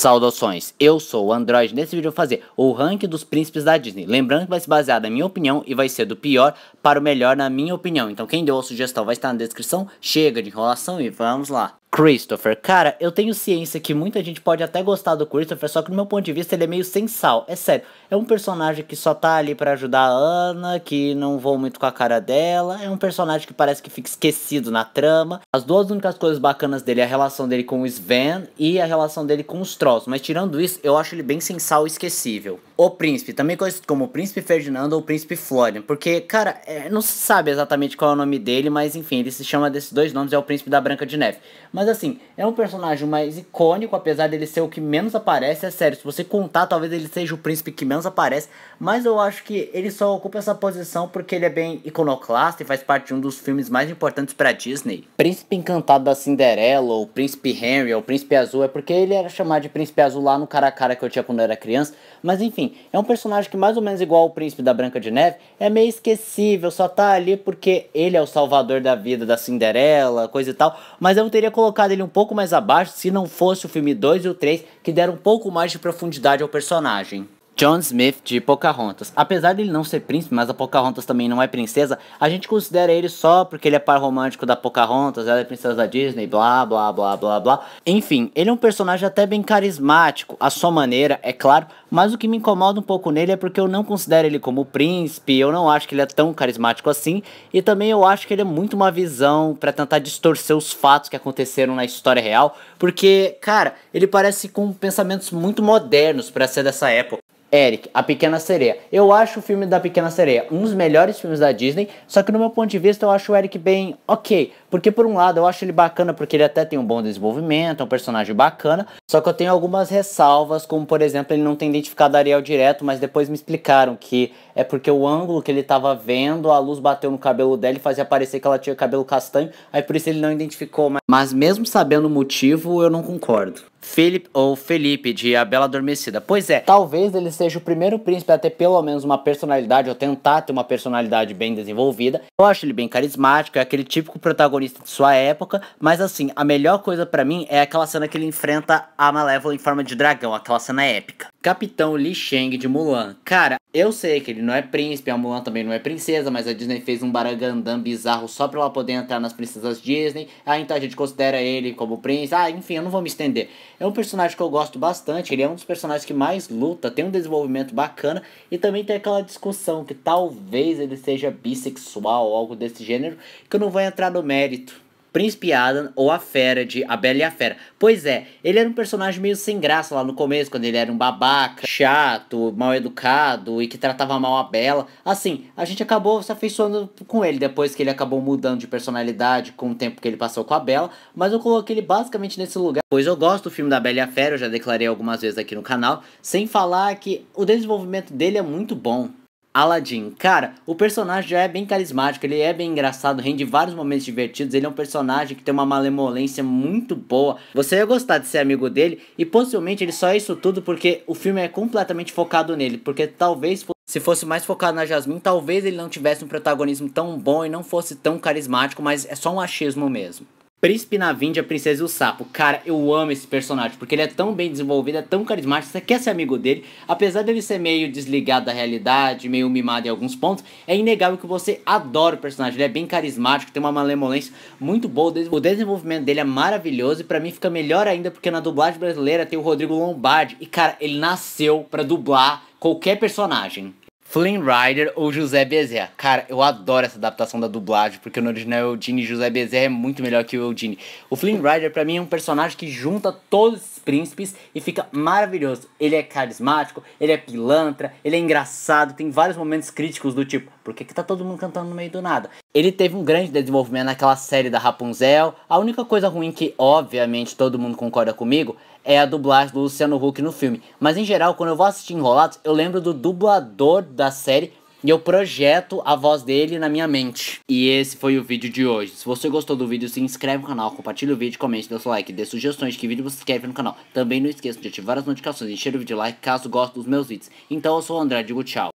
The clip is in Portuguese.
Saudações, eu sou o Android. Nesse vídeo eu vou fazer o ranking dos príncipes da Disney. Lembrando que vai se basear na minha opinião e vai ser do pior para o melhor na minha opinião. Então quem deu a sugestão vai estar na descrição. Chega de enrolação e vamos lá. Christopher, cara, eu tenho ciência que muita gente pode até gostar do Christopher, só que do meu ponto de vista ele é meio sem sal, é sério. É um personagem que só tá ali para ajudar a Ana, que não vou muito com a cara dela, é um personagem que parece que fica esquecido na trama. As duas únicas coisas bacanas dele é a relação dele com o Sven e a relação dele com os Trolls, mas tirando isso, eu acho ele bem sem sal e esquecível. O Príncipe, também conhecido como o Príncipe Ferdinando ou o Príncipe Florian, porque, cara, é, não se sabe exatamente qual é o nome dele, mas enfim, ele se chama desses dois nomes, é o Príncipe da Branca de Neve. Mas mas assim, é um personagem mais icônico, apesar dele ser o que menos aparece. É sério, se você contar, talvez ele seja o príncipe que menos aparece. Mas eu acho que ele só ocupa essa posição porque ele é bem iconoclasta e faz parte de um dos filmes mais importantes para Disney. Príncipe Encantado da Cinderela, ou Príncipe Henry, ou Príncipe Azul, é porque ele era chamado de Príncipe Azul lá no cara a cara que eu tinha quando eu era criança. Mas enfim, é um personagem que mais ou menos igual ao Príncipe da Branca de Neve, é meio esquecível, só tá ali porque ele é o salvador da vida da Cinderela, coisa e tal. Mas eu não teria colocado colocado ele um pouco mais abaixo se não fosse o filme 2 e o 3, que deram um pouco mais de profundidade ao personagem. John Smith de Pocahontas. Apesar dele não ser príncipe, mas a Pocahontas também não é princesa, a gente considera ele só porque ele é par romântico da Pocahontas, ela é princesa da Disney, blá blá blá blá blá. Enfim, ele é um personagem até bem carismático, à sua maneira, é claro, mas o que me incomoda um pouco nele é porque eu não considero ele como príncipe, eu não acho que ele é tão carismático assim, e também eu acho que ele é muito uma visão para tentar distorcer os fatos que aconteceram na história real, porque, cara, ele parece com pensamentos muito modernos para ser dessa época. Eric, A Pequena Sereia. Eu acho o filme da Pequena Sereia um dos melhores filmes da Disney, só que no meu ponto de vista eu acho o Eric bem ok. Porque, por um lado, eu acho ele bacana porque ele até tem um bom desenvolvimento, é um personagem bacana. Só que eu tenho algumas ressalvas, como, por exemplo, ele não tem identificado Ariel direto, mas depois me explicaram que é porque o ângulo que ele estava vendo, a luz bateu no cabelo dela e fazia parecer que ela tinha cabelo castanho. Aí por isso ele não identificou. Mas mesmo sabendo o motivo, eu não concordo. Felipe ou Felipe de A Bela Adormecida. Pois é, talvez ele seja o primeiro príncipe a ter pelo menos uma personalidade ou tentar ter uma personalidade bem desenvolvida. Eu acho ele bem carismático, é aquele típico protagonista protagonista de sua época, mas assim, a melhor coisa para mim é aquela cena que ele enfrenta a Malévola em forma de dragão, aquela cena épica. Capitão Li Sheng de Mulan. Cara, eu sei que ele não é príncipe, a Mulan também não é princesa, mas a Disney fez um baragandã bizarro só pra ela poder entrar nas princesas Disney. Ah, então a gente considera ele como príncipe. Ah, enfim, eu não vou me estender. É um personagem que eu gosto bastante, ele é um dos personagens que mais luta, tem um desenvolvimento bacana e também tem aquela discussão que talvez ele seja bissexual ou algo desse gênero, que eu não vou entrar no mérito Príncipe Adam ou a Fera de A Bela e a Fera. Pois é, ele era um personagem meio sem graça lá no começo, quando ele era um babaca, chato, mal educado e que tratava mal a Bela. Assim, a gente acabou se afeiçoando com ele depois que ele acabou mudando de personalidade com o tempo que ele passou com a Bela, mas eu coloquei ele basicamente nesse lugar, pois eu gosto do filme da Bela e a Fera, eu já declarei algumas vezes aqui no canal, sem falar que o desenvolvimento dele é muito bom. Aladdin. Cara, o personagem já é bem carismático, ele é bem engraçado, rende vários momentos divertidos. Ele é um personagem que tem uma malemolência muito boa. Você ia gostar de ser amigo dele e possivelmente ele só é isso tudo porque o filme é completamente focado nele. Porque talvez se fosse mais focado na Jasmine, talvez ele não tivesse um protagonismo tão bom e não fosse tão carismático, mas é só um achismo mesmo. Príncipe na de A Princesa e o Sapo. Cara, eu amo esse personagem, porque ele é tão bem desenvolvido, é tão carismático, você quer ser amigo dele. Apesar dele ser meio desligado da realidade, meio mimado em alguns pontos, é inegável que você adora o personagem. Ele é bem carismático, tem uma malemolência muito boa. O desenvolvimento dele é maravilhoso e para mim fica melhor ainda porque na dublagem brasileira tem o Rodrigo Lombardi. E cara, ele nasceu para dublar qualquer personagem. Flynn Rider ou José Bezerra. Cara, eu adoro essa adaptação da dublagem, porque no original o Eugene José Bezerra é muito melhor que o Eugene. O Flynn Rider, para mim, é um personagem que junta todos príncipes e fica maravilhoso. Ele é carismático, ele é pilantra, ele é engraçado, tem vários momentos críticos do tipo, por que, que tá todo mundo cantando no meio do nada? Ele teve um grande desenvolvimento naquela série da Rapunzel. A única coisa ruim que, obviamente, todo mundo concorda comigo é a dublagem do Luciano Huck no filme. Mas em geral, quando eu vou assistir Enrolados, eu lembro do dublador da série e eu projeto a voz dele na minha mente. E esse foi o vídeo de hoje. Se você gostou do vídeo, se inscreve no canal, compartilha o vídeo, comente, dê seu like, dê sugestões de que vídeo você inscreve no canal. Também não esqueça de ativar as notificações e encher o vídeo like caso goste dos meus vídeos. Então eu sou o André, digo tchau.